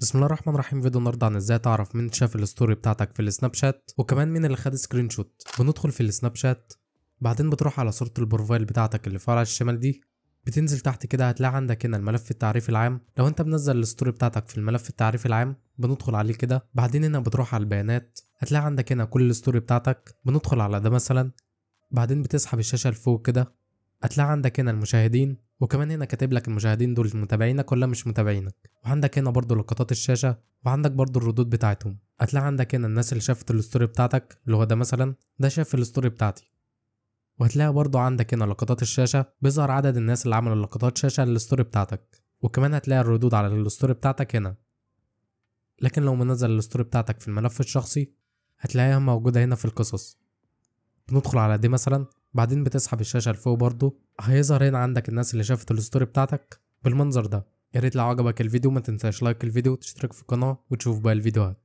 بسم الله الرحمن الرحيم فيديو النهارده عن ازاي تعرف مين شاف الستوري بتاعتك في السناب شات وكمان مين اللي خد سكرين شوت بندخل في السناب شات بعدين بتروح على صوره البروفايل بتاعتك اللي فوق على الشمال دي بتنزل تحت كده هتلاقي عندك هنا الملف التعريفي العام لو انت منزل الستوري بتاعتك في الملف التعريفي العام بندخل عليه كده بعدين هنا بتروح على البيانات هتلاقي عندك هنا كل الستوري بتاعتك بندخل على ده مثلا بعدين بتسحب الشاشه لفوق كده هتلاقي عندك هنا المشاهدين وكمان هنا كاتب لك المشاهدين دول متابعينك ولا مش متابعينك وعندك هنا برضو لقطات الشاشه وعندك برضو الردود بتاعتهم هتلاقي عندك هنا الناس اللي شافت الستوري بتاعتك اللي هو ده مثلا ده شاف الستوري بتاعتي وهتلاقي برضو عندك هنا لقطات الشاشه بيظهر عدد الناس اللي عملوا لقطات شاشه للستوري بتاعتك وكمان هتلاقي الردود على الستوري بتاعتك هنا لكن لو منزل الستوري بتاعتك في الملف الشخصي هتلاقيها موجودة هنا في القصص بندخل على دي مثلا بعدين بتسحب الشاشة لفوق برضه هيظهر هنا عندك الناس اللي شافت الستوري بتاعتك بالمنظر ده يا ريت لو عجبك الفيديو ما تنساش لايك الفيديو وتشترك في القناة وتشوف باقي الفيديوهات